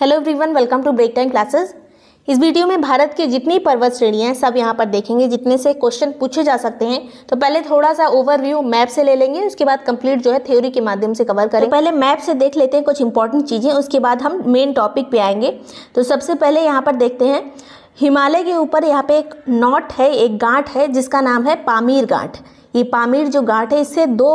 hello everyone welcome to break time classes इस video में भारत के जितनी पर्वत श्रेणियां हैं सब यहाँ पर देखेंगे जितने से क्वेश्चन पूछे जा सकते हैं तो पहले थोड़ा सा ओवरव्यू मैप से ले लेंगे उसके बाद कंप्लीट जो है थ्योरी के माध्यम से कवर करें तो पहले मैप से देख लेते हैं कुछ इंपॉर्टेंट चीज़ें उसके बाद हम मेन टॉपिक पे आएंगे तो सबसे पहले यहाँ पर देखते हैं हिमालय के ऊपर यहाँ पर एक नॉट है एक गांठ है जिसका नाम है पामीर गांठ ये पामीर जो गांठ है इससे दो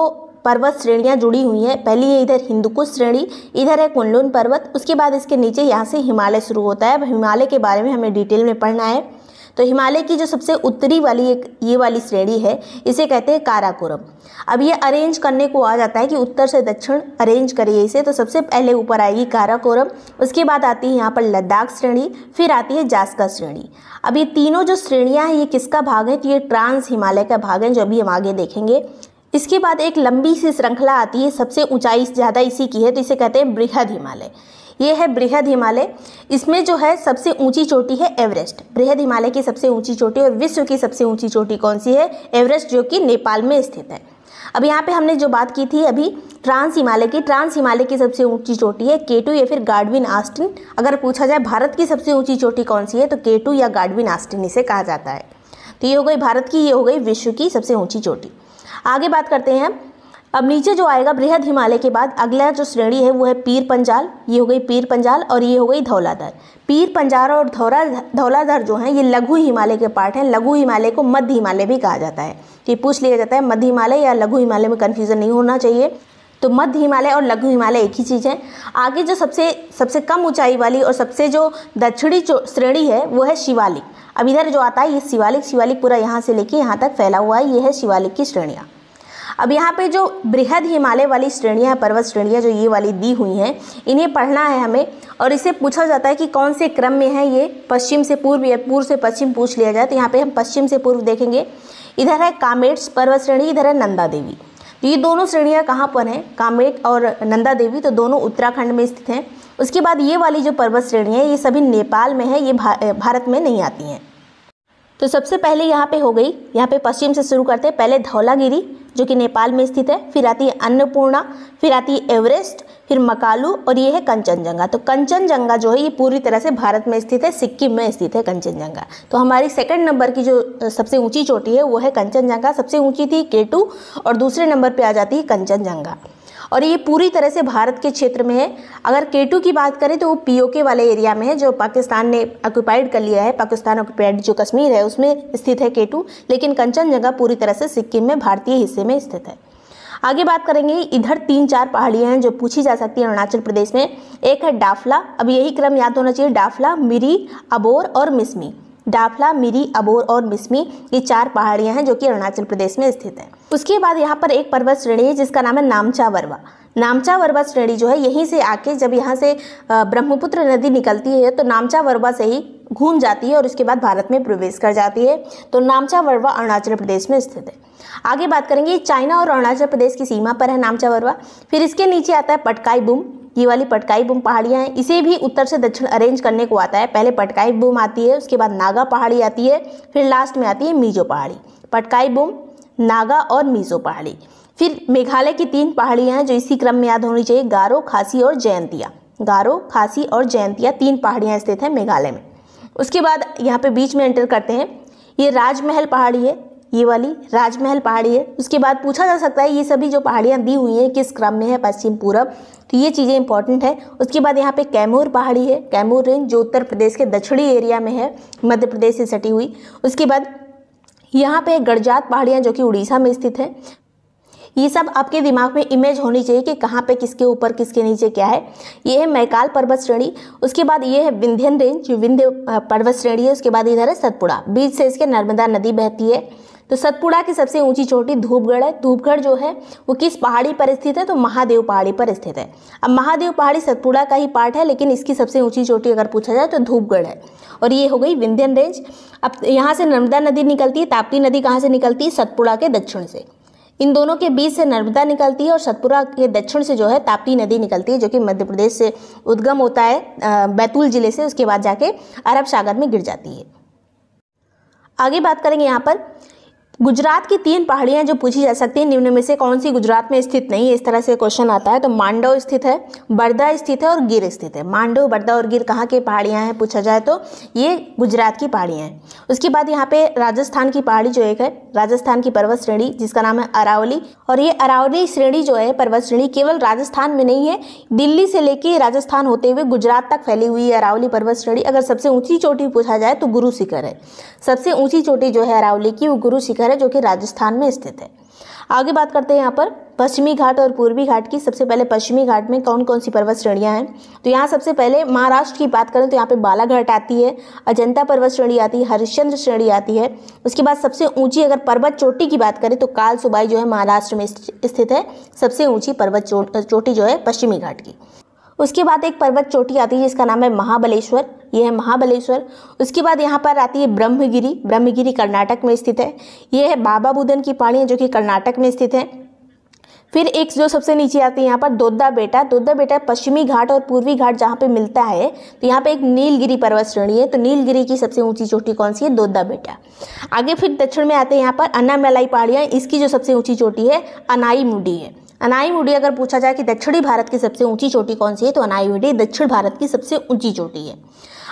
पर्वत श्रेणियाँ जुड़ी हुई हैं पहली है इधर हिंदुकुश श्रेणी इधर है कुनलुन पर्वत उसके बाद इसके नीचे यहाँ से हिमालय शुरू होता है अब हिमालय के बारे में हमें डिटेल में पढ़ना है तो हिमालय की जो सबसे उत्तरी वाली एक ये वाली श्रेणी है इसे कहते हैं काराकोरम अब ये अरेंज करने को आ जाता है कि उत्तर से दक्षिण अरेंज करिए इसे तो सबसे पहले ऊपर आएगी काराकोरम उसके बाद आती है यहाँ पर लद्दाख श्रेणी फिर आती है जास्का श्रेणी अब ये तीनों जो श्रेणियाँ हैं ये किसका भाग है तो ये ट्रांस हिमालय का भाग है जो अभी हम आगे देखेंगे इसके बाद एक लंबी सी श्रृंखला आती है सबसे ऊंचाई ज़्यादा इसी की है तो इसे कहते हैं बृहद हिमालय ये है बृहद हिमालय इसमें जो है सबसे ऊंची चोटी है एवरेस्ट बृहद हिमालय की सबसे ऊंची चोटी और विश्व की सबसे ऊंची चोटी कौन सी है एवरेस्ट जो कि नेपाल में स्थित है अब यहाँ पे हमने जो बात की थी अभी ट्रांस हिमालय की ट्रांस हिमालय की सबसे ऊंची चोटी है केटू या फिर गार्डविन आस्टिन अगर पूछा जाए भारत की सबसे ऊंची चोटी कौन सी है तो केटू या गाडविन आस्टिन इसे कहा जाता है तो ये हो गई भारत की ये हो गई विश्व की सबसे ऊंची चोटी आगे बात करते हैं अब नीचे जो आएगा बृहद हिमालय के बाद अगला जो श्रेणी है वो है पीर पंजाल ये हो गई पीर पंजाल और ये हो गई धौलाधर पीर पंजाल और धौरा धौलाधर जो हैं ये लघु हिमालय के पार्ट हैं लघु हिमालय को मध्य हिमालय भी कहा जाता है तो ये पूछ लिया जाता है मध्य हिमालय या लघु हिमालय में कन्फ्यूज़न नहीं होना चाहिए तो मध्य हिमालय और लघु हिमालय एक ही चीज़ है आगे जो सबसे सबसे कम ऊंचाई वाली और सबसे जो दक्षिणी श्रेणी है वो है शिवालिक अब इधर जो आता है ये शिवालिक शिवालिक पूरा यहाँ से लेके यहाँ तक फैला हुआ है ये है शिवालिक की श्रेणियाँ अब यहाँ पे जो बृहद हिमालय वाली श्रेणियाँ पर्वत श्रेणियाँ जो ये वाली दी हुई हैं इन्हें पढ़ना है हमें और इसे पूछा जाता है कि कौन से क्रम में है ये पश्चिम से पूर्व या पूर्व से पश्चिम पूछ लिया जाए तो यहाँ पे हम पश्चिम से पूर्व देखेंगे इधर है कामेट्स पर्वत श्रेणी इधर है नंदा देवी ये दोनों श्रेणियाँ कहाँ पर हैं कामेट और नंदा देवी तो दोनों उत्तराखंड में स्थित हैं उसके बाद ये वाली जो पर्वत श्रेणी है ये सभी नेपाल में है ये भा, भारत में नहीं आती हैं तो सबसे पहले यहाँ पे हो गई यहाँ पे पश्चिम से शुरू करते हैं पहले धौलागिरी जो कि नेपाल में स्थित है फिर आती है अन्नपूर्णा फिर आती है एवरेस्ट फिर मकालू और ये है कंचनजंगा तो कंचनजंगा जो है ये पूरी तरह से भारत में स्थित है सिक्किम में स्थित है कंचनजंगा तो हमारी सेकंड नंबर की जो सबसे ऊंची चोटी है वो है कंचनजंगा सबसे ऊंची थी केटू और दूसरे नंबर पे आ जाती है कंचनजंगा और ये पूरी तरह से भारत के क्षेत्र में है अगर केटू की बात करें तो वो पीओके वाले एरिया में है जो पाकिस्तान ने ऑक्यूपाइड कर लिया है पाकिस्तान ऑक्यूपाइड जो कश्मीर है उसमें स्थित है केटू लेकिन कंचनजंगा पूरी तरह से सिक्किम में भारतीय हिस्से में स्थित है आगे बात करेंगे इधर तीन चार पहाड़ियाँ हैं जो पूछी जा सकती हैं अरुणाचल प्रदेश में एक है डाफला अब यही क्रम याद होना चाहिए डाफला मिरी अबोर और मिसमी डाफला मिरी अबोर और मिसमी ये चार पहाड़ियाँ हैं जो कि अरुणाचल प्रदेश में स्थित हैं उसके बाद यहाँ पर एक पर्वत श्रेणी है जिसका नाम है नामचा वर्वा नामचा वर्वा श्रेणी जो है यहीं से आके जब यहाँ से ब्रह्मपुत्र नदी निकलती है तो नामचा वर्वा से ही घूम जाती है और उसके बाद भारत में प्रवेश कर जाती है तो नामचा वर्वा अरुणाचल प्रदेश में स्थित है आगे बात करेंगे चाइना और अरुणाचल प्रदेश की सीमा पर है नामचा वर्वा फिर इसके नीचे आता है पटकाई बुम ये वाली पटकाई बूम पहाड़ियाँ हैं इसे भी उत्तर से दक्षिण अरेंज करने को आता है पहले पटकाई बूम आती है उसके बाद नागा पहाड़ी आती है फिर लास्ट में आती है मीजो पहाड़ी पटकाई बूम नागा और मीजो पहाड़ी फिर मेघालय की तीन पहाड़ियाँ हैं जो इसी क्रम में याद होनी चाहिए गारो खासी और जयंतिया गारो खासी और जयंतिया तीन पहाड़ियाँ स्थित हैं मेघालय में उसके बाद यहाँ पर बीच में एंटर करते हैं ये राजमहल पहाड़ी है ये वाली राजमहल पहाड़ी है उसके बाद पूछा जा सकता है ये सभी जो पहाड़ियाँ दी हुई हैं किस क्रम में है पश्चिम पूर्व तो ये चीज़ें इंपॉर्टेंट है उसके बाद यहाँ पे कैमूर पहाड़ी है कैमूर रेंज जो उत्तर प्रदेश के दक्षिणी एरिया में है मध्य प्रदेश से सटी हुई उसके बाद यहाँ पे गड़जात पहाड़ियाँ जो कि उड़ीसा में स्थित है ये सब आपके दिमाग में इमेज होनी चाहिए कि कहाँ पे किसके ऊपर किसके नीचे क्या है ये है मैकाल पर्वत श्रेणी उसके बाद ये है विंध्यन रेंज विंध्य पर्वत श्रेणी है उसके बाद इधर है सतपुड़ा बीच से इसके नर्मदा नदी बहती है तो सतपुड़ा की सबसे ऊंची चोटी धूपगढ़ है धूपगढ़ जो है वो किस पहाड़ी पर स्थित है तो महादेव पहाड़ी पर स्थित है अब महादेव पहाड़ी सतपुड़ा का ही पार्ट है लेकिन इसकी सबसे ऊंची चोटी अगर पूछा जाए तो धूपगढ़ है और ये हो गई विंध्यन रेंज अब यहाँ से नर्मदा नदी निकलती है ताप्ती नदी कहाँ से निकलती है सतपुड़ा के दक्षिण से इन दोनों के बीच से नर्मदा निकलती है और सतपुरा के दक्षिण से जो है ताप्ती नदी निकलती है जो कि मध्य प्रदेश से उद्गम होता है बैतूल जिले से उसके बाद जाके अरब सागर में गिर जाती है आगे बात करेंगे यहाँ पर गुजरात की तीन पहाड़ियाँ जो पूछी जा सकती हैं निम्न में से कौन सी गुजरात में स्थित नहीं है इस तरह से क्वेश्चन आता है तो मांडव स्थित है बर्दा स्थित है और गिर स्थित है मांडव बर्दा और गिर कहाँ की पहाड़ियाँ हैं पूछा जाए तो ये गुजरात की पहाड़ियाँ हैं उसके बाद यहाँ पे राजस्थान की पहाड़ी जो एक है राजस्थान की पर्वत श्रेणी जिसका नाम है अरावली और ये अरावली श्रेणी जो है पर्वत श्रेणी केवल राजस्थान में नहीं है दिल्ली से लेके राजस्थान होते हुए गुजरात तक फैली हुई है अरावली पर्वत श्रेणी अगर सबसे ऊँची चोटी पूछा जाए तो गुरु शिखर है सबसे ऊँची चोटी जो है अरावली की वो गुरु शिखर शहर है जो कि राजस्थान में स्थित है आगे बात करते हैं यहाँ पर पश्चिमी घाट और पूर्वी घाट की सबसे पहले पश्चिमी घाट में कौन कौन सी पर्वत श्रेणियाँ हैं तो यहाँ सबसे पहले महाराष्ट्र की बात करें तो यहाँ पे बालाघाट आती है अजंता पर्वत श्रेणी आती है हरिश्चंद्र श्रेणी आती है उसके बाद सबसे ऊंची अगर पर्वत चोटी की बात करें तो काल सुबाई जो है महाराष्ट्र में स्थित है सबसे ऊँची पर्वत चोटी जो है पश्चिमी घाट की उसके बाद एक पर्वत चोटी आती है जिसका नाम है महाबलेश्वर यह है महाबलेश्वर उसके बाद यहाँ पर आती है ब्रह्मगिरी ब्रह्मगिरी कर्नाटक में स्थित है ये है बाबा बुदन की पाणी जो कि कर्नाटक में स्थित है फिर एक जो सबसे नीचे आती है यहाँ पर दोद्दा बेटा दोद्दा बेटा पश्चिमी घाट और पूर्वी घाट जहाँ पे मिलता है तो यहाँ पे एक नीलगिरी पर्वत श्रेणी है तो नीलगिरी की सबसे ऊंची चोटी कौन सी है दोद्दा बेटा आगे फिर दक्षिण में आते हैं यहाँ पर अन्ना मलाई पहाड़ियाँ इसकी जो सबसे ऊंची चोटी है अनाई मुडी है अनाईमुडी अगर पूछा जाए कि दक्षिणी भारत की सबसे ऊंची चोटी कौन सी है तो अनाईमुडी दक्षिण भारत की सबसे ऊंची चोटी है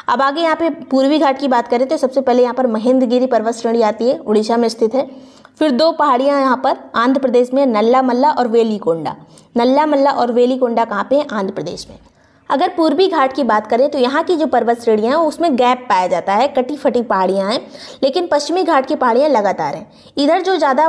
अब आगे यहाँ पे पूर्वी घाट की बात करें तो सबसे पहले यहाँ पर महेंद्रगिरी पर्वत श्रेणी आती है उड़ीसा में स्थित है फिर दो पहाड़ियाँ यहाँ पर आंध्र प्रदेश में नल्ला मल्ला और वेलीकोंडा नल्ला मल्ला और वेलीकोंडा कहाँ पे आंध्र प्रदेश में अगर पूर्वी घाट की बात करें तो यहाँ की जो पर्वत श्रेणियाँ हैं उसमें गैप पाया जाता है कटी फटी पहाड़ियाँ हैं लेकिन पश्चिमी घाट की पहाड़ियाँ लगातार हैं इधर जो ज़्यादा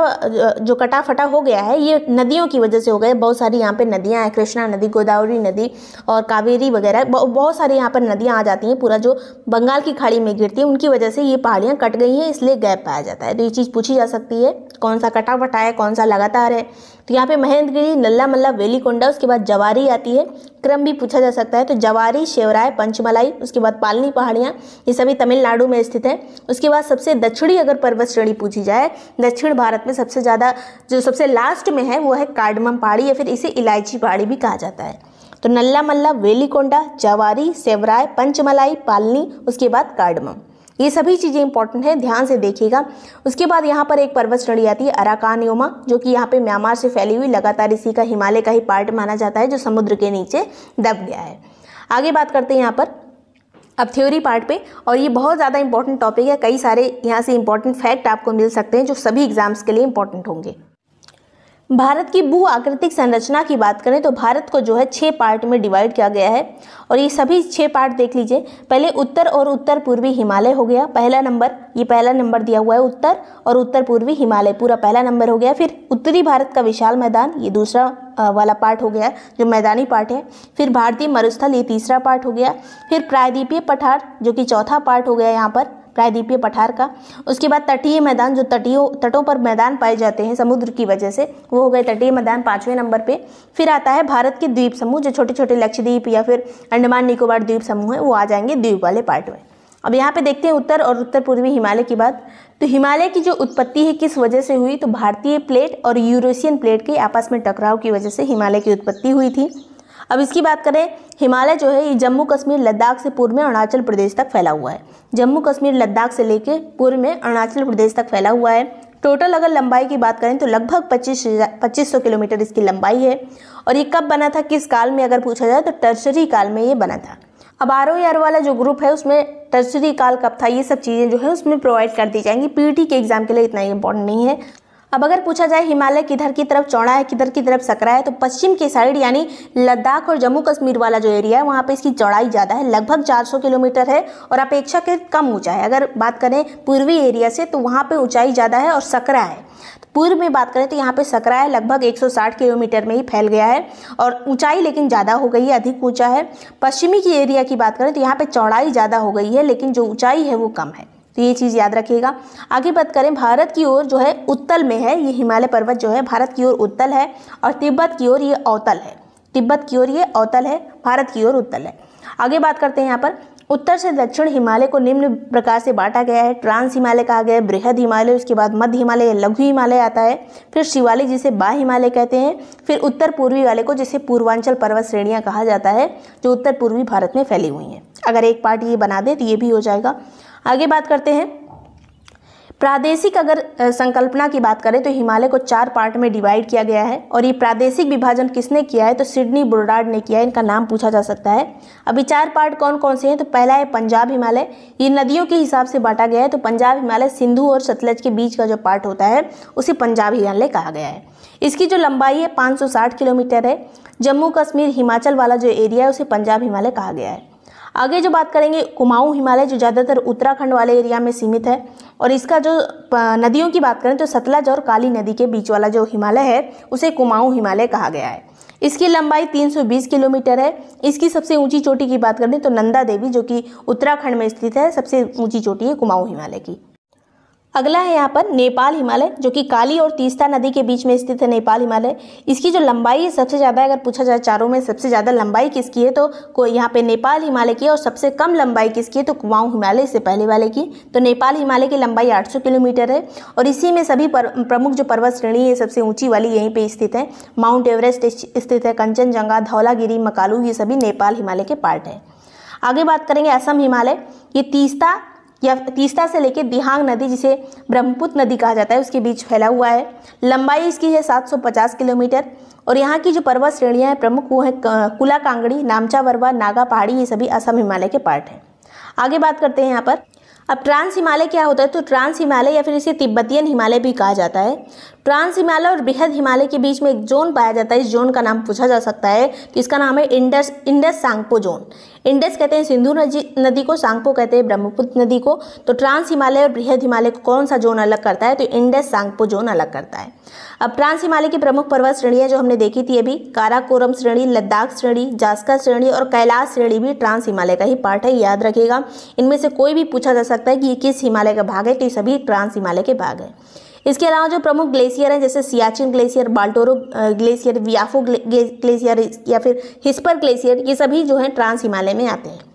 जो कटा फटा हो गया है ये नदियों की वजह से हो गया बहुत सारी यहाँ पर नदियाँ हैं कृष्णा नदी गोदावरी नदी और कावेरी वगैरह बहुत सारी यहाँ पर नदियाँ आ जाती हैं पूरा जो बंगाल की खाड़ी में गिरती है उनकी वजह से ये पहाड़ियाँ कट गई हैं इसलिए गैप पाया जाता है तो ये चीज़ पूछी जा सकती है कौन सा कटा बटा है कौन सा लगातार है तो यहाँ पे महेंद्रगिरी नल्ला मल्ला वेलीकोंडा उसके बाद जवारी आती है क्रम भी पूछा जा सकता है तो जवारी शेवराय पंचमलाई उसके बाद पालनी पहाड़ियाँ ये सभी तमिलनाडु में स्थित है उसके बाद सबसे दक्षिणी अगर पर्वत श्रेणी पूछी जाए दक्षिण भारत में सबसे ज़्यादा जो सबसे लास्ट में है वो है कार्डमम पहाड़ी या फिर इसे इलायची पहाड़ी भी कहा जाता है तो नल्ला मल्ला वेलीकोंडा जवारी सेवराय पंचमलाई पालनी उसके बाद कार्डमम ये सभी चीज़ें इंपॉर्टेंट हैं ध्यान से देखिएगा उसके बाद यहाँ पर एक पर्वत श्रेणी आती है अराकान योमा जो कि यहाँ पे म्यांमार से फैली हुई लगातार इसी का हिमालय का ही पार्ट माना जाता है जो समुद्र के नीचे दब गया है आगे बात करते हैं यहाँ पर अब थ्योरी पार्ट पे और ये बहुत ज़्यादा इंपॉर्टेंट टॉपिक है कई सारे यहाँ से इंपॉर्टेंट फैक्ट आपको मिल सकते हैं जो सभी एग्जाम्स के लिए इंपॉर्टेंट होंगे भारत की भू आकृतिक संरचना की बात करें तो भारत को जो है छः पार्ट में डिवाइड किया गया है और ये सभी छः पार्ट देख लीजिए पहले उत्तर और उत्तर पूर्वी हिमालय हो गया पहला नंबर ये पहला नंबर दिया हुआ है उत्तर और उत्तर पूर्वी हिमालय पूरा पहला नंबर हो गया फिर उत्तरी भारत का विशाल मैदान ये दूसरा वाला पार्ट हो गया जो मैदानी पार्ट है फिर भारतीय मरुस्थल ये तीसरा पार्ट हो गया फिर प्रायद्वीपीय पठार जो कि चौथा पार्ट हो गया यहाँ पर प्रायद्वीपीय पठार का उसके बाद तटीय मैदान जो तटीयों तटों पर मैदान पाए जाते हैं समुद्र की वजह से वो हो गए तटीय मैदान पाँचवें नंबर पे फिर आता है भारत के द्वीप समूह जो छोटे छोटे लक्षद्वीप या फिर अंडमान निकोबार द्वीप समूह है वो आ जाएंगे द्वीप वाले पार्ट में अब यहाँ पे देखते हैं उत्तर और उत्तर पूर्वी हिमालय की बात तो हिमालय की जो उत्पत्ति है किस वजह से हुई तो भारतीय प्लेट और यूरोशियन प्लेट के आपस में टकराव की वजह से हिमालय की उत्पत्ति हुई थी अब इसकी बात करें हिमालय जो है ये जम्मू कश्मीर लद्दाख से पूर्व में अरुणाचल प्रदेश तक फैला हुआ है जम्मू कश्मीर लद्दाख से लेकर पूर्व में अरुणाचल प्रदेश तक फैला हुआ है टोटल अगर लंबाई की बात करें तो लगभग पच्चीस पच्चीस सौ किलोमीटर इसकी लंबाई है और ये कब बना था किस काल में अगर पूछा जाए तो टर्सरी काल में ये बना था अब आर ओ आर वाला जो ग्रुप है उसमें टर्सरी काल कब था ये सब चीज़ें जो है उसमें प्रोवाइड कर दी जाएंगी पीटी के एग्जाम के लिए इतना इम्पोर्टेंट नहीं है अब अगर पूछा जाए हिमालय किधर की तरफ चौड़ा है किधर की तरफ सकरा है तो पश्चिम के साइड यानी लद्दाख और जम्मू कश्मीर वाला जो एरिया है वहाँ पे इसकी चौड़ाई ज़्यादा है लगभग 400 किलोमीटर है और अपेक्षाकृत कम ऊंचा है अगर बात करें पूर्वी एरिया से तो वहाँ पे ऊंचाई ज़्यादा है और सकरा है तो पूर्व में बात करें तो यहाँ पर सकरा है लगभग एक किलोमीटर में ही फैल गया है और ऊँचाई लेकिन ज़्यादा हो गई है अधिक ऊँचा है पश्चिमी की एरिया की बात करें तो यहाँ पर चौड़ाई ज़्यादा हो गई है लेकिन जो ऊँचाई है वो कम है तो ये चीज़ याद रखिएगा आगे बात करें भारत की ओर जो है उत्तल में है ये हिमालय पर्वत जो है भारत की ओर उत्तल है और तिब्बत की ओर ये अवतल है तिब्बत की ओर ये अवतल है भारत की ओर उत्तल है आगे बात करते हैं यहाँ पर उत्तर से दक्षिण हिमालय को निम्न प्रकार से बांटा गया है ट्रांस हिमालय कहा गया है बृहद हिमालय उसके बाद मध्य हिमालय लघु हिमालय आता है फिर शिवालय जिसे बा हिमालय कहते हैं फिर उत्तर पूर्वी वाले को जिसे पूर्वांचल पर्वत श्रेणियां कहा जाता है जो उत्तर पूर्वी भारत में फैली हुई हैं अगर एक पार्ट ये बना दें तो ये भी हो जाएगा आगे बात करते हैं प्रादेशिक अगर संकल्पना की बात करें तो हिमालय को चार पार्ट में डिवाइड किया गया है और ये प्रादेशिक विभाजन किसने किया है तो सिडनी बुर्डार्ड ने किया है इनका नाम पूछा जा सकता है अभी चार पार्ट कौन कौन से हैं तो पहला है पंजाब हिमालय ये नदियों के हिसाब से बांटा गया है तो पंजाब हिमालय सिंधु और सतलज के बीच का जो पार्ट होता है उसे पंजाब हिमालय कहा गया है इसकी जो लंबाई है पाँच किलोमीटर है जम्मू कश्मीर हिमाचल वाला जो एरिया है उसे पंजाब हिमालय कहा गया है आगे जो बात करेंगे कुमाऊँ हिमालय जो ज़्यादातर उत्तराखंड वाले एरिया में सीमित है और इसका जो नदियों की बात करें तो सतलज और काली नदी के बीच वाला जो हिमालय है उसे कुमाऊँ हिमालय कहा गया है इसकी लंबाई 320 किलोमीटर है इसकी सबसे ऊंची चोटी की बात करें तो नंदा देवी जो कि उत्तराखंड में स्थित है सबसे ऊंची चोटी है कुमाऊँ हिमालय की अगला है यहाँ पर नेपाल हिमालय जो कि काली और तीस्ता नदी के बीच में स्थित है नेपाल हिमालय इसकी जो लंबाई है सबसे ज़्यादा अगर पूछा जाए चारों में सबसे ज़्यादा लंबाई किसकी है तो को यहाँ पे नेपाल हिमालय की और सबसे कम लंबाई किसकी है तो कुमाऊँ हिमालय से पहले वाले की तो नेपाल हिमालय की लंबाई आठ किलोमीटर है और इसी में सभी पर, प्रमुख जो पर्वत श्रेणी है सबसे ऊँची वाली यहीं पर स्थित है माउंट एवरेस्ट स्थित है कंचनजंगा धौलागिरी मकालू ये सभी नेपाल हिमालय के पार्ट हैं आगे बात करेंगे असम हिमालय ये तीस्ता या तीस्ता से लेकर बिहांग नदी जिसे ब्रह्मपुत्र नदी कहा जाता है उसके बीच फैला हुआ है लंबाई इसकी है 750 किलोमीटर और यहाँ की जो पर्वत श्रेणियाँ हैं प्रमुख वो है कुला कांगड़ी नामचा वर्वा नागा पहाड़ी ये सभी असम हिमालय के पार्ट हैं आगे बात करते हैं यहाँ पर अब ट्रांस हिमालय क्या होता है तो ट्रांस हिमालय या फिर इसे तिब्बतियन हिमालय भी कहा जाता है ट्रांस हिमालय और बृहद हिमालय के बीच में एक जोन पाया जाता है इस जोन का नाम पूछा जा सकता है तो इसका नाम है Indus Indus Tsangpo zone Indus कहते हैं सिंधु नदी को सांगपो कहते हैं ब्रह्मपुत्र नदी को तो ट्रांस हिमालय और बृहद हिमालय को कौन सा जोन अलग करता है तो इंडस सांगपो जोन अलग करता है अब ट्रांस हिमालय की प्रमुख पर्वत श्रेणियाँ जो हमने देखी थी अभी काराकोरम श्रेणी लद्दाख श्रेणी जास्का श्रेणी और कैलाश श्रेणी भी ट्रांस हिमालय का ही पार्ट है याद रखेगा इनमें से कोई भी पूछा जा सकता है कि ये किस हिमालय का भाग है तो ये सभी ट्रांस हिमालय के भाग है इसके अलावा जो प्रमुख ग्लेशियर हैं जैसे Siachen glacier Baltoro glacier Biafo glacier या फिर हिस्पर ग्लेशियर ये सभी जो हैं ट्रांस हिमालय में आते हैं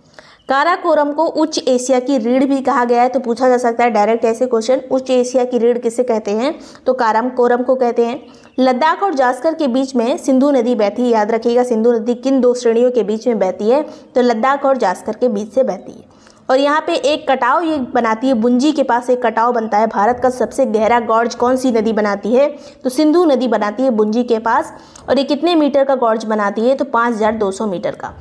काराकोरम को उच्च एशिया की रीढ़ भी कहा गया है तो पूछा जा सकता है डायरेक्ट ऐसे क्वेश्चन उच्च एशिया की रीढ़ किसे कहते हैं तो काराम कोरम को कहते हैं लद्दाख और जास्कर के बीच में सिंधु नदी बहती है याद रखिएगा सिंधु नदी किन दो श्रेणियों के बीच में बहती है तो लद्दाख और जास्कर के बीच से बहती है और यहाँ पे एक कटाव ये बनाती है बुंजी के पास एक कटाव बनता है भारत का सबसे गहरा गॉर्ज कौन सी नदी बनाती है तो सिंधु नदी बनाती है बुंजी के पास और ये कितने मीटर का गौर्ज बनाती है तो पाँच मीटर का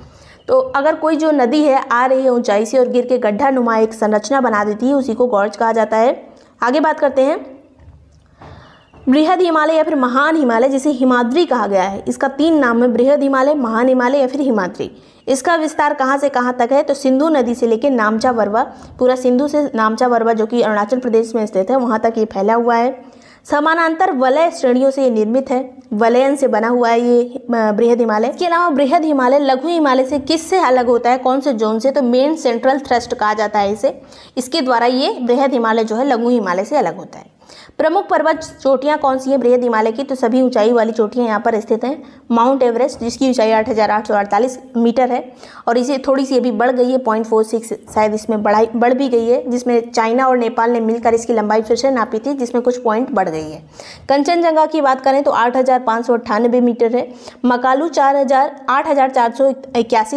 तो अगर कोई जो नदी है आ रही है ऊंचाई से और गिर के गड्ढा नुमा एक संरचना बना देती है उसी को गौर्ज कहा जाता है आगे बात करते हैं बृहद हिमालय या फिर महान हिमालय जिसे हिमाद्री कहा गया है इसका तीन नाम है बृहद हिमालय महान हिमालय या फिर हिमाद्री इसका विस्तार कहाँ से कहाँ तक है तो सिंधु नदी से लेकर नामचा वर्वा पूरा सिंधु से नामचा वर्वा जो कि अरुणाचल प्रदेश में स्थित है वहाँ तक ये फैला हुआ है समानांतर वलय श्रेणियों से ये निर्मित है वलयन से बना हुआ है ये बृहद हिमालय इसके अलावा बृहद हिमालय लघु हिमालय से किस से अलग होता है कौन से जोन से तो मेन सेंट्रल थ्रस्ट कहा जाता है इसे इसके द्वारा ये बृहद हिमालय जो है लघु हिमालय से अलग होता है प्रमुख पर्वत चोटियाँ कौन सी हैं बृहद हिमालय की तो सभी ऊंचाई वाली चोटियाँ यहाँ पर स्थित हैं माउंट एवरेस्ट जिसकी ऊंचाई 8,848 मीटर है और इसे थोड़ी सी अभी बढ़ गई है पॉइंट फोर सिक्स शायद इसमें बढ़ाई बढ़ भी गई है जिसमें चाइना और नेपाल ने मिलकर इसकी लंबाई फिर से नापी थी जिसमें कुछ पॉइंट बढ़ गई है कंचनजंगा की बात करें तो आठ मीटर है मकालू चार हज़ार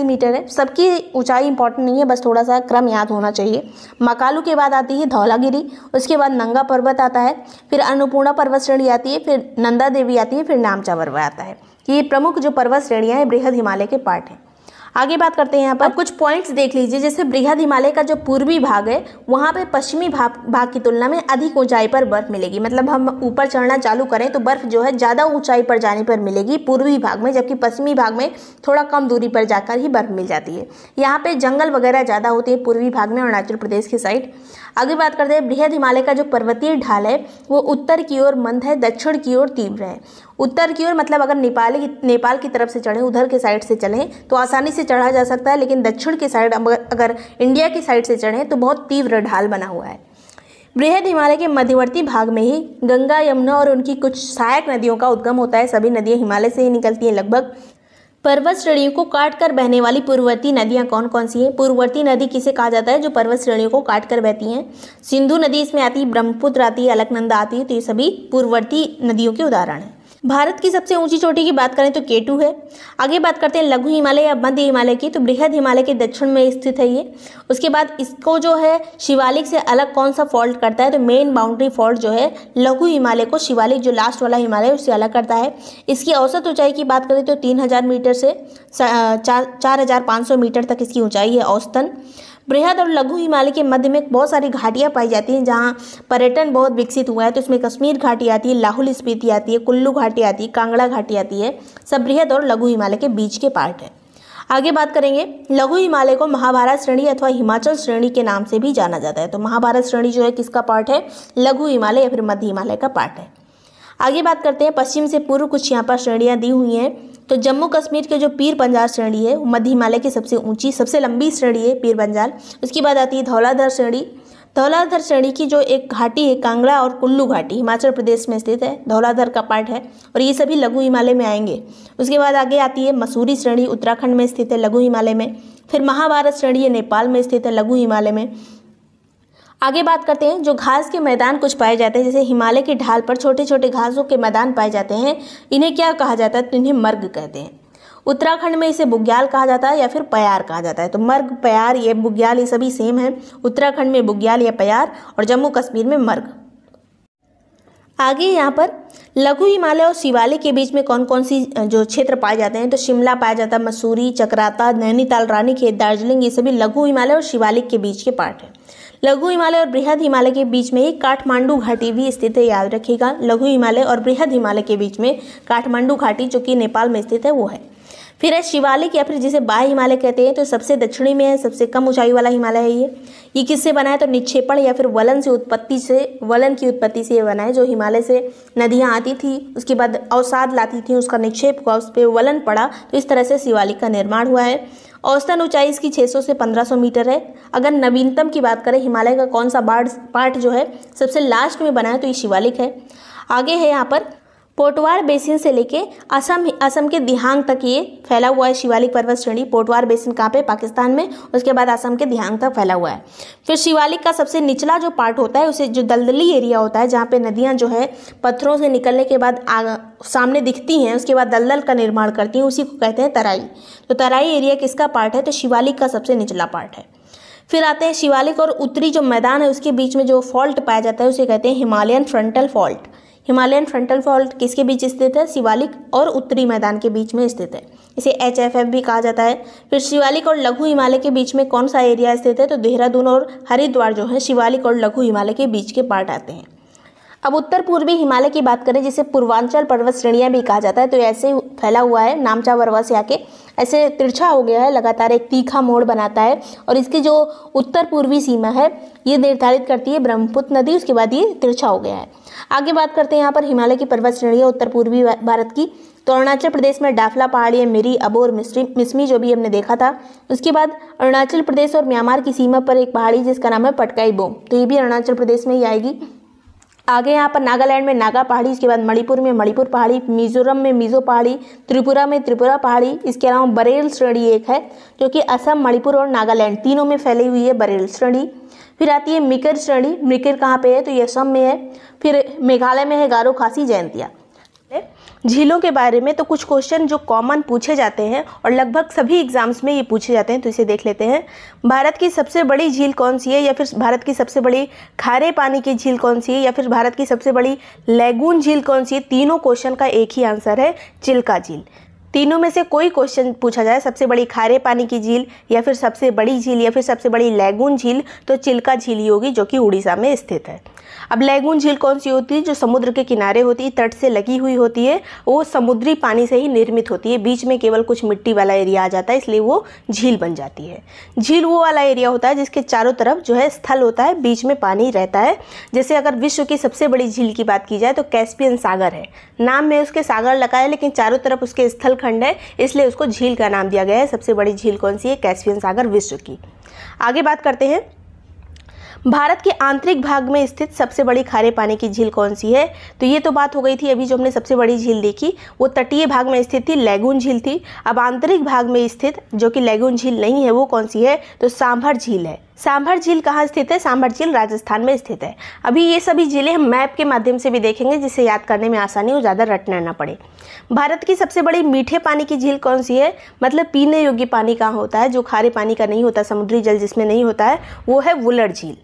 मीटर है सबकी ऊँचाई इंपॉर्टेंट नहीं है बस थोड़ा सा क्रम याद होना चाहिए मकालू के बाद आती है धौलागिरी उसके बाद नंगा पर्वत आता है फिर अन्नपूर्णा पर्वत श्रेणी आती है फिर नंदा देवी आती है फिर नामचा पर्वत आता है तो ये प्रमुख जो पर्वत श्रेणियाँ हैं बृहद हिमालय के पार्ट हैं आगे बात करते हैं यहाँ पर अब कुछ पॉइंट्स देख लीजिए जैसे बृहद हिमालय का जो पूर्वी भाग है वहाँ पे पश्चिमी भाग भाग की तुलना में अधिक ऊंचाई पर बर्फ मिलेगी मतलब हम ऊपर चढ़ना चालू करें तो बर्फ जो है ज़्यादा ऊंचाई पर जाने पर मिलेगी पूर्वी भाग में जबकि पश्चिमी भाग में थोड़ा कम दूरी पर जाकर ही बर्फ मिल जाती है यहाँ पर जंगल वगैरह ज़्यादा होते हैं पूर्वी भाग में अरुणाचल प्रदेश की साइड आगे बात करते हैं बृहद हिमालय का जो पर्वतीय ढाल है वो उत्तर की ओर मंद है दक्षिण की ओर तीव्र है उत्तर की ओर मतलब अगर नेपाल नेपाल की तरफ से चढ़ें उधर के साइड से चलें तो आसानी से चढ़ा जा सकता है लेकिन दक्षिण के साइड अगर इंडिया की साइड से चढ़ें तो बहुत तीव्र ढाल बना हुआ है बृहद हिमालय के मध्यवर्ती भाग में ही गंगा यमुना और उनकी कुछ सहायक नदियों का उद्गम होता है सभी नदियाँ हिमालय से ही निकलती हैं लगभग पर्वत श्रेणियों को काट कर बहने वाली पूर्ववर्ती नदियाँ कौन कौन सी हैं पूर्ववर्ती नदी किसे कहा जाता है जो पर्वत श्रेणियों को काट कर बहती हैं सिंधु नदी इसमें आती है ब्रह्मपुत्र आती है अलकनंदा आती है तो ये सभी पूर्ववर्ती नदियों के उदाहरण हैं भारत की सबसे ऊंची चोटी की बात करें तो केटू है आगे बात करते हैं लघु हिमालय या मध्य हिमालय की तो बृहद हिमालय के दक्षिण में स्थित है ये उसके बाद इसको जो है शिवालिक से अलग कौन सा फॉल्ट करता है तो मेन बाउंड्री फॉल्ट जो है लघु हिमालय को शिवालिक जो लास्ट वाला हिमालय उससे अलग करता है इसकी औसत ऊंचाई की बात करें तो तीन मीटर से चार मीटर तक इसकी ऊंचाई है औसतन बृहद और लघु हिमालय के मध्य में बहुत सारी घाटियाँ पाई जाती हैं जहाँ पर्यटन बहुत विकसित हुआ है तो इसमें कश्मीर घाटी आती है लाहौल स्पीति आती है कुल्लू घाटी आती है कांगड़ा घाटी आती है सब बृहद और लघु हिमालय के बीच के पार्ट है आगे बात करेंगे लघु हिमालय को महाभारत श्रेणी अथवा हिमाचल श्रेणी के नाम से भी जाना जाता है तो महाभारत श्रेणी जो है किसका पार्ट है लघु हिमालय या फिर मध्य हिमालय का पार्ट है आगे बात करते हैं पश्चिम से पूर्व कुछ यहाँ पर श्रेणियाँ दी हुई हैं तो जम्मू कश्मीर के जो पीर पंजाल श्रेणी है मध्य हिमालय की सबसे ऊंची सबसे लंबी श्रेणी है पीर पंजाल उसके बाद आती है धौलाधर श्रेणी धौलाधर श्रेणी की जो एक घाटी है कांगड़ा और कुल्लू घाटी हिमाचल प्रदेश में स्थित है धौलाधर का पार्ट है और ये सभी लघु हिमालय में आएंगे उसके बाद आगे आती है मसूरी श्रेणी उत्तराखंड में स्थित है लघु हिमालय में फिर महाभारत श्रेणी ये नेपाल में स्थित है लघु हिमालय में आगे बात करते हैं जो घास के मैदान कुछ पाए जाते हैं जैसे हिमालय के ढाल पर छोटे छोटे घासों के मैदान पाए जाते हैं इन्हें क्या कहा जाता है तो इन्हें मर्ग कहते हैं उत्तराखंड में इसे बुग्याल कहा जाता है या फिर प्यार कहा जाता है तो मर्ग प्यार ये बुग्याल ये सभी सेम है उत्तराखंड में बुग्याल या प्यार और जम्मू कश्मीर में मर्ग आगे यहाँ पर लघु हिमालय और शिवालय के बीच में कौन कौन सी जो क्षेत्र पाए जाते हैं तो शिमला पाया जाता है मसूरी चक्राता नैनीताल रानीखेत दार्जिलिंग ये सभी लघु हिमालय और शिवालिक के बीच के पार्ट हैं लघु हिमालय और बृहद हिमालय के बीच में ही काठमांडू घाटी भी स्थित है याद रखिएगा लघु हिमालय और बृहद हिमालय के बीच में काठमांडू घाटी जो कि नेपाल में स्थित है वो है फिर है शिवालिक या फिर जिसे बाह हिमालय कहते हैं तो सबसे दक्षिणी में है सबसे कम ऊंचाई वाला हिमालय है ये ये किससे बना है तो निक्षेपण या फिर वलन से उत्पत्ति से वलन की उत्पत्ति से ये बना है जो हिमालय से नदियाँ आती थी उसके बाद अवसाद लाती थी उसका निक्षेप हुआ उस पर वलन पड़ा तो इस तरह से शिवालिक का निर्माण हुआ है औसतन ऊंचाई इसकी 600 से 1500 मीटर है अगर नवीनतम की बात करें हिमालय का कौन सा बाढ़ पार्ट जो है सबसे लास्ट में बना है तो ये शिवालिक है आगे है यहाँ पर पोटवार बेसिन से लेके असम असम के दिहांग तक ये फैला हुआ है शिवालिक पर्वत श्रेणी पोटवार बेसिन कहाँ पे पाकिस्तान में उसके बाद असम के दिहांग तक फैला हुआ है फिर शिवालिक का सबसे निचला जो पार्ट होता है उसे जो दलदली एरिया होता है जहाँ पे नदियाँ जो है पत्थरों से निकलने के बाद आ, सामने दिखती हैं उसके बाद दलदल का निर्माण करती हैं उसी को कहते हैं तराई तो तराई एरिया किसका पार्ट है तो शिवालिक का सबसे निचला पार्ट है फिर आते हैं शिवालिक और उत्तरी जो मैदान है उसके बीच में जो फॉल्ट पाया जाता है उसे कहते हैं Himalayan frontal fault Himalayan frontal fault किसके बीच स्थित है शिवालिक और उत्तरी मैदान के बीच में स्थित है इसे एच एफ एफ भी कहा जाता है फिर शिवालिक और लघु हिमालय के बीच में कौन सा एरिया स्थित है तो देहरादून और हरिद्वार जो है शिवालिक और लघु हिमालय के बीच के पार्ट आते हैं अब उत्तर पूर्वी हिमालय की बात करें जिसे पूर्वांचल पर्वत श्रेणियाँ भी कहा जाता है तो ऐसे फैला हुआ है नामचा वर्वा से आके ऐसे तिरछा हो गया है लगातार एक तीखा मोड़ बनाता है और इसकी जो उत्तर पूर्वी सीमा है ये निर्धारित करती है ब्रह्मपुत्र नदी उसके बाद ये तिरछा हो गया है आगे बात करते हैं यहाँ पर हिमालय की पर्वत श्रेणी उत्तर पूर्वी भारत की तो अरुणाचल प्रदेश में डाफला पहाड़ी मिरी अबोर मिसमी जो भी हमने देखा था उसके बाद अरुणाचल प्रदेश और म्यांमार की सीमा पर एक पहाड़ी जिसका नाम है पटकाई बोम तो ये भी अरुणाचल प्रदेश में ही आएगी आगे यहाँ पर नागालैंड में नागा पहाड़ी इसके बाद मणिपुर में मणिपुर पहाड़ी मिजोरम में मिजो पहाड़ी त्रिपुरा में त्रिपुरा पहाड़ी इसके अलावा बरेल श्रेणी एक है जो कि असम मणिपुर और नागालैंड तीनों में फैली हुई है बरेल श्रेणी फिर आती है मिकर श्रेणी मिकर कहाँ पे है तो ये असम में है फिर मेघालय में है गारो खासी जयंतिया झीलों के बारे में तो कुछ क्वेश्चन जो कॉमन पूछे जाते हैं और लगभग सभी एग्जाम्स में ये पूछे जाते हैं तो इसे देख लेते हैं भारत की सबसे बड़ी झील कौन सी है या फिर भारत की सबसे बड़ी खारे पानी की झील कौन सी है या फिर भारत की सबसे बड़ी लैगून झील कौन सी है तीनों क्वेश्चन का एक ही आंसर है चिल्का झील तीनों में से कोई क्वेश्चन पूछा जाए सबसे बड़ी खारे पानी की झील या फिर सबसे बड़ी झील या फिर सबसे बड़ी लैगून झील तो चिल्का झील ही होगी जो कि उड़ीसा में स्थित है अब लैगून झील कौन सी होती है जो समुद्र के किनारे होती है तट से लगी हुई होती है वो समुद्री पानी से ही निर्मित होती है बीच में केवल कुछ मिट्टी वाला एरिया आ जाता है इसलिए वो झील बन जाती है झील वो वाला एरिया होता है जिसके चारों तरफ जो है स्थल होता है बीच में पानी रहता है जैसे अगर विश्व की सबसे बड़ी झील की बात की जाए तो कैस्पियन सागर है नाम में उसके सागर लगा है लेकिन चारों तरफ उसके स्थल खंड है इसलिए उसको झील का नाम दिया गया है सबसे बड़ी झील कौन सी है कैस्पियन सागर विश्व की आगे बात करते हैं भारत के आंतरिक भाग में स्थित सबसे बड़ी खारे पानी की झील कौन सी है तो ये तो बात हो गई थी अभी जो हमने सबसे बड़ी झील देखी वो तटीय भाग में स्थित थी लैगून झील थी अब आंतरिक भाग में स्थित जो कि लैगून झील नहीं है वो कौन सी है तो सांभर झील है सांभर झील कहाँ स्थित है सांभर झील राजस्थान में स्थित है अभी ये सभी झीलें हम मैप के माध्यम से भी देखेंगे जिसे याद करने में आसानी हो ज़्यादा रटना ना पड़े भारत की सबसे बड़ी मीठे पानी की झील कौन सी है मतलब पीने योग्य पानी कहाँ होता है जो खारे पानी का नहीं होता समुद्री जल जिसमें नहीं होता है वो है वुलर झील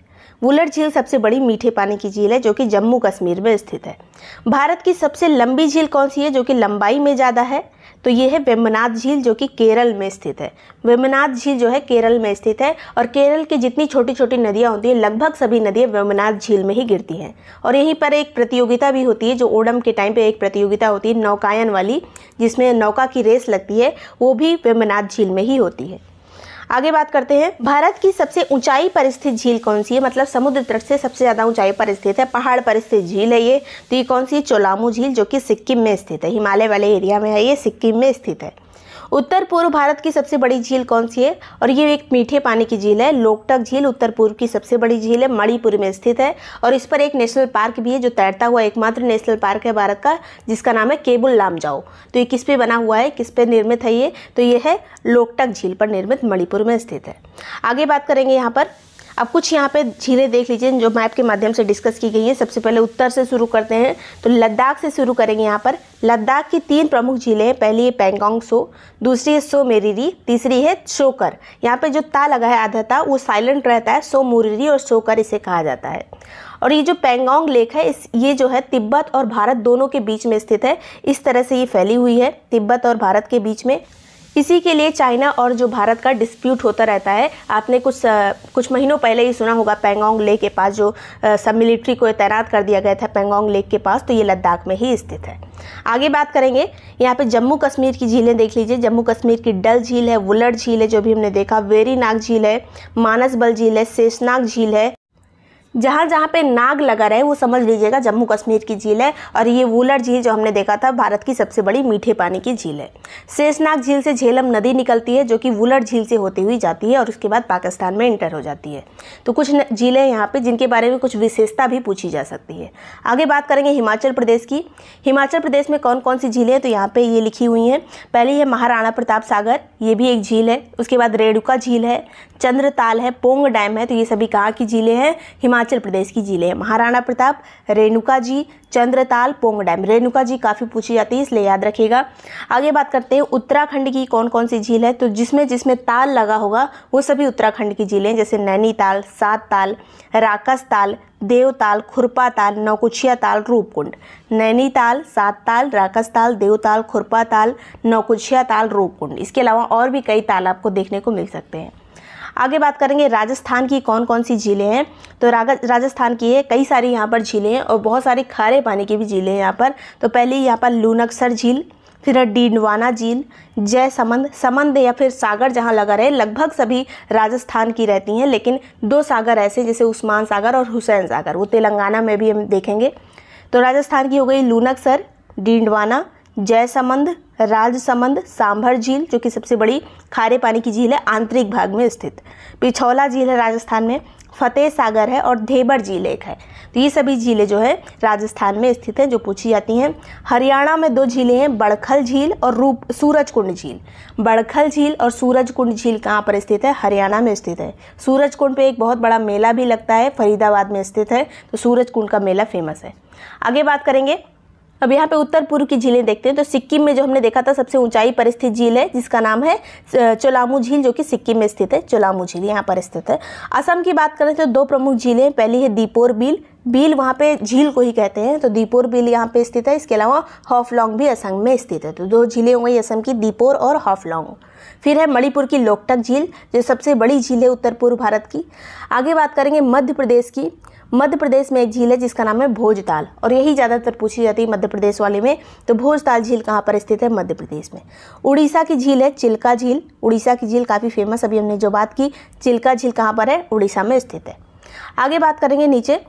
वुलर झील सबसे बड़ी मीठे पानी की झील है जो कि जम्मू कश्मीर में स्थित है भारत की सबसे लंबी झील कौन सी है जो कि लंबाई में ज़्यादा है तो ये है वेमनाथ झील जो कि केरल में स्थित है वेमनाथ झील जो है केरल में स्थित है और केरल की जितनी छोटी छोटी नदियाँ होती हैं लगभग सभी नदियाँ वेमनाथ झील में ही गिरती हैं और यहीं पर एक प्रतियोगिता भी होती है जो ओडम के टाइम पर एक प्रतियोगिता होती है नौकायन वाली जिसमें नौका की रेस लगती है वो भी वेमनाथ झील में ही होती है आगे बात करते हैं भारत की सबसे ऊंचाई पर स्थित झील कौन सी है मतलब समुद्र तट से सबसे ज्यादा ऊंचाई पर स्थित है पहाड़ पर स्थित झील है ये तो ये कौन सी चोलामू झील जो कि सिक्किम में स्थित है हिमालय वाले एरिया में है ये सिक्किम में स्थित है उत्तर पूर्व भारत की सबसे बड़ी झील कौन सी है और ये एक मीठे पानी की झील है लोकटक झील उत्तर पूर्व की सबसे बड़ी झील है मणिपुर में स्थित है और इस पर एक नेशनल पार्क भी है जो तैरता हुआ एकमात्र नेशनल पार्क है भारत का जिसका नाम है केबुल लाम जाओ तो ये किस पे बना हुआ है किस पे निर्मित है ये तो ये है लोकटक झील पर निर्मित मणिपुर में स्थित है आगे बात करेंगे यहाँ पर अब कुछ यहाँ पे झीलें देख लीजिए जो मैप के माध्यम से डिस्कस की गई है सबसे पहले उत्तर से शुरू करते हैं तो लद्दाख से शुरू करेंगे यहाँ पर लद्दाख की तीन प्रमुख झीलें हैं पहली है पेंगोंग सो दूसरी है सो मेरीरी तीसरी है शोकर यहाँ पे जो ता लगा है आधा ता वो साइलेंट रहता है सो मुरीरी और शोकर इसे कहा जाता है और ये जो पेंगोंग लेक है इस ये जो है तिब्बत और भारत दोनों के बीच में स्थित है इस तरह से ये फैली हुई है तिब्बत और भारत के बीच में इसी के लिए चाइना और जो भारत का डिस्प्यूट होता रहता है आपने कुछ आ, कुछ महीनों पहले ही सुना होगा पेंगोंग लेक के पास जो आ, सब मिलिट्री को तैनात कर दिया गया था पेंगोंग लेक के पास तो ये लद्दाख में ही स्थित है आगे बात करेंगे यहाँ पे जम्मू कश्मीर की झीलें देख लीजिए जम्मू कश्मीर की डल झील है वुलड़ झील है जो भी हमने देखा वेरी नाग झील है मानस बल झील है शेषनाग झील है जहाँ जहाँ पे नाग लगा रहे वो समझ लीजिएगा जम्मू कश्मीर की झील है और ये वूलर झील जो हमने देखा था भारत की सबसे बड़ी मीठे पानी की झील है शेषनाग झील से झेलम नदी निकलती है जो कि वूलर झील से होती हुई जाती है और उसके बाद पाकिस्तान में इंटर हो जाती है तो कुछ झीलें यहाँ पर जिनके बारे में कुछ विशेषता भी पूछी जा सकती है आगे बात करेंगे हिमाचल प्रदेश की हिमाचल प्रदेश में कौन कौन सी झीलें हैं तो यहाँ पर ये लिखी हुई हैं पहली है महाराणा प्रताप सागर ये भी एक झील है उसके बाद रेणुका झील है चंद्रताल है पोंग डैम है तो ये सभी कहाँ की झीलें हैं हिमाचल हिमाचल प्रदेश की जिले हैं महाराणा प्रताप रेणुका जी चंद्रताल पोंग डैम रेणुका जी काफ़ी पूछी जाती है इसलिए याद रखिएगा आगे बात करते हैं उत्तराखंड की कौन कौन सी झील है तो जिसमें जिसमें ताल लगा होगा वो सभी उत्तराखंड की झीलें जैसे नैनीताल सात ताल राकस ताल देवताल खुरपा ताल नौकुछिया ताल रूपकुंड नैनीताल सात ताल राकस ताल देवताल खुरपा ताल नौकुछिया ताल रूपकुंड इसके अलावा और भी कई ताल आपको देखने को मिल सकते हैं आगे बात करेंगे राजस्थान की कौन कौन सी झीलें हैं तो राजस्थान की है कई सारी यहाँ पर झीलें हैं और बहुत सारी खारे पानी की भी झीलें हैं यहाँ पर तो पहले यहाँ पर लूनकसर झील फिर डीडवाना झील जय समंद समंद या फिर सागर जहाँ लगा रहे लगभग सभी राजस्थान की रहती हैं लेकिन दो सागर ऐसे जैसे उस्मान सागर और हुसैन सागर वो तेलंगाना में भी हम देखेंगे तो राजस्थान की हो गई लूनकसर डीडवाना जयसमंद राजसमंद सांभर झील जो कि सबसे बड़ी खारे पानी की झील है आंतरिक भाग में स्थित पिछौला झील है राजस्थान में फतेह सागर है और धेबर झील एक है तो ये सभी झीलें जो है राजस्थान में स्थित हैं जो पूछी जाती हैं हरियाणा में दो झीलें हैं बड़खल झील और रूप सूरज कुंड झील बड़खल झील और सूरज कुंड झील कहाँ पर स्थित है हरियाणा में स्थित है सूरज कुंड पर एक बहुत बड़ा मेला भी लगता है फरीदाबाद में स्थित है तो सूरज कुंड का मेला फेमस है आगे बात करेंगे अब यहाँ पे उत्तर पूर्व की झीलें देखते हैं तो सिक्किम में जो हमने देखा था सबसे ऊंचाई पर स्थित झील है जिसका नाम है चोलामू झील जो कि सिक्किम में स्थित है चोलामू झील यहाँ पर स्थित है असम की बात करें तो दो प्रमुख झीलें पहली है दीपोर बील बील वहाँ पे झील को ही कहते हैं तो दीपोर बील यहाँ पे स्थित है इसके अलावा हॉफलोंग भी असम में स्थित है तो दो झीलें हो गई असम की दीपोर और हॉफलोंग फिर है मणिपुर की लोकटक झील जो सबसे बड़ी झील है उत्तर पूर्व भारत की आगे बात करेंगे मध्य प्रदेश की मध्य प्रदेश में एक झील है जिसका नाम है भोजताल और यही ज़्यादातर पूछी जाती है मध्य प्रदेश वाले में तो भोजताल झील कहाँ पर स्थित है मध्य प्रदेश में उड़ीसा की झील है चिल्का झील उड़ीसा की झील काफ़ी फेमस अभी हमने जो बात की चिल्का झील कहाँ पर है उड़ीसा में स्थित है आगे बात करेंगे नीचे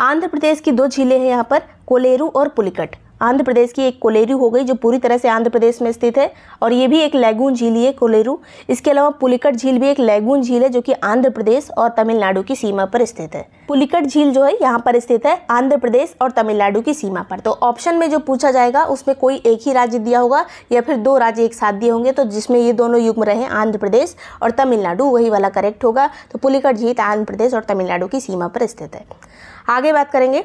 आंध्र प्रदेश की दो झीलें हैं यहाँ पर कोलेरू और पुलिकट आंध्र प्रदेश की एक कोलेरू हो गई जो पूरी तरह से आंध्र प्रदेश में स्थित है और ये भी एक लैगून झील ही है कोलेरू इसके अलावा पुलिकट झील भी एक लैगून झील है जो कि आंध्र प्रदेश और तमिलनाडु की सीमा पर स्थित है पुलिकट झील जो है यहाँ पर स्थित है आंध्र प्रदेश और तमिलनाडु की सीमा पर तो ऑप्शन में जो पूछा जाएगा उसमें कोई एक ही राज्य दिया होगा या फिर दो राज्य एक साथ दिए होंगे तो जिसमें ये दोनों युग्म रहे आंध्र प्रदेश और तमिलनाडु वही वाला करेक्ट होगा तो पुलिकट झील आंध्र प्रदेश और तमिलनाडु की सीमा पर स्थित है आगे बात करेंगे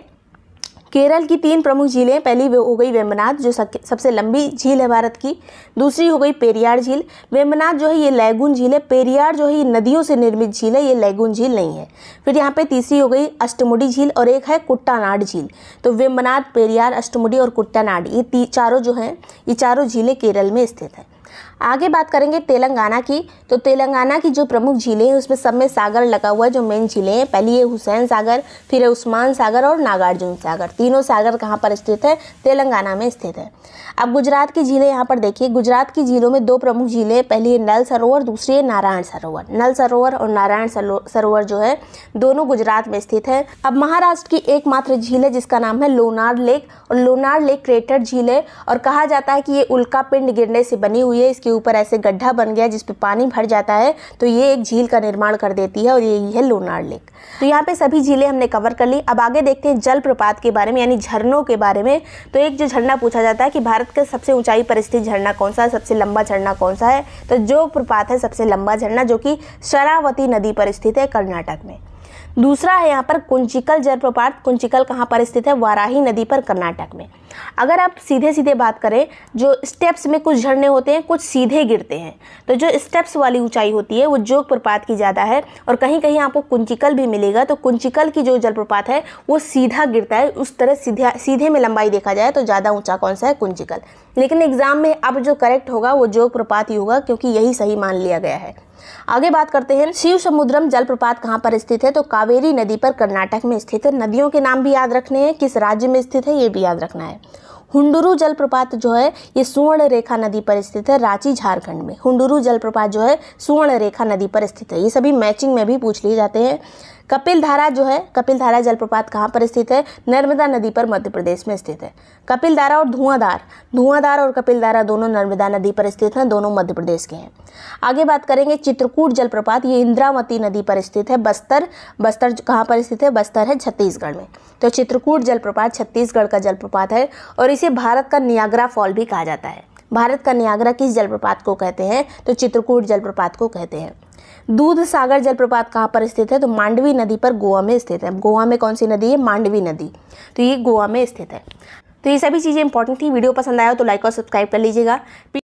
केरल की तीन प्रमुख झीलें पहली हो गई वेम्बनाथ जो सबसे लंबी झील है भारत की दूसरी हो गई पेरियार झील वेम्बनाथ जो है ये लैगून झील है पेरियार जो है ये नदियों से निर्मित झील है ये लैगून झील नहीं है फिर यहाँ पे तीसरी हो गई अष्टमुडी झील और एक है कुट्टानाड झील तो वेम्बनाथ पेरियार अष्टमुडी और कुट्टानाड ये चारों जो हैं ये चारों झीलें केरल में स्थित हैं आगे बात करेंगे तेलंगाना की तो तेलंगाना की जो प्रमुख झीलें हैं उसमें सब में सागर लगा हुआ है जो मेन झीलें हैं पहली है हुसैन सागर फिर है उस्मान सागर और नागार्जुन सागर तीनों सागर कहाँ पर स्थित है तेलंगाना में स्थित है अब गुजरात की झीलें यहाँ पर देखिए गुजरात की झीलों में दो प्रमुख झीलें पहली है नल सरोवर दूसरी है नारायण सरोवर नल सरोवर और नारायण सरोवर जो है दोनों गुजरात में स्थित है अब महाराष्ट्र की एकमात्र झील है जिसका नाम है लोनार लेक और लोनार लेक क्रेटर झील है और कहा जाता है कि ये उल्का पिंड गिरने से बनी हुई है इसकी ऊपर ऐसे गड्ढा बन गया जिसपे पानी भर जाता है तो ये एक झील का निर्माण कर देती है और यही है लोनार लेक तो यहाँ पे सभी झीलें हमने कवर कर ली अब आगे देखते हैं जलप्रपात के बारे में यानी झरनों के बारे में तो एक जो झरना पूछा जाता है कि भारत का सबसे ऊंचाई पर स्थित झरना कौन सा है सबसे लंबा झरना कौन सा है तो जो प्रपात है सबसे लंबा झरना जो कि शरावती नदी पर स्थित है कर्नाटक में दूसरा है यहाँ पर कुंचिकल जलप्रपात कुंचिकल कहाँ पर स्थित है वाराही नदी पर कर्नाटक में अगर आप सीधे सीधे बात करें जो स्टेप्स में कुछ झरने होते हैं कुछ सीधे गिरते हैं तो जो स्टेप्स वाली ऊंचाई होती है वो जोग प्रपात की ज़्यादा है और कहीं कहीं आपको कुंचिकल भी मिलेगा तो कुंचिकल की जो जलप्रपात है वो सीधा गिरता है उस तरह सीधा सीधे में लंबाई देखा जाए तो ज़्यादा ऊँचा कौन सा है कुंचिकल लेकिन एग्ज़ाम में अब जो करेक्ट होगा वो जोग ही होगा क्योंकि यही सही मान लिया गया है आगे बात करते हैं शिव समुद्रम जलप्रपात कहाँ पर स्थित है तो कावेरी नदी पर कर्नाटक में स्थित है नदियों के नाम भी याद रखने हैं किस राज्य में स्थित है ये भी याद रखना है हुंडुरु जलप्रपात जो है ये सुवर्ण रेखा नदी पर स्थित है रांची झारखंड में हुंडुरु जलप्रपात जो है सुवर्ण रेखा नदी पर स्थित है ये सभी मैचिंग में भी पूछ लिए जाते हैं कपिल धारा जो है कपिल धारा जलप्रपात कहाँ पर स्थित है नर्मदा नदी पर मध्य प्रदेश में स्थित है कपिल धारा और धुआंधार धुआंधार और कपिल धारा दोनों नर्मदा नदी पर स्थित हैं दोनों मध्य प्रदेश के हैं आगे बात करेंगे चित्रकूट जलप्रपात ये इंद्रावती नदी पर स्थित है बस्तर बस्तर कहाँ पर स्थित है बस्तर है छत्तीसगढ़ में तो चित्रकूट जलप्रपात छत्तीसगढ़ का जलप्रपात है और इसे भारत का नियाग्रा फॉल भी कहा जाता है भारत का नियाग्रा किस जलप्रपात को कहते हैं तो चित्रकूट जलप्रपात को कहते हैं दूध सागर जलप्रपात कहाँ पर स्थित है तो मांडवी नदी पर गोवा में स्थित है गोवा में कौन सी नदी है मांडवी नदी तो ये गोवा में स्थित है तो ये सभी चीज़ें इंपॉर्टेंट थी वीडियो पसंद आया हो तो लाइक और सब्सक्राइब कर लीजिएगा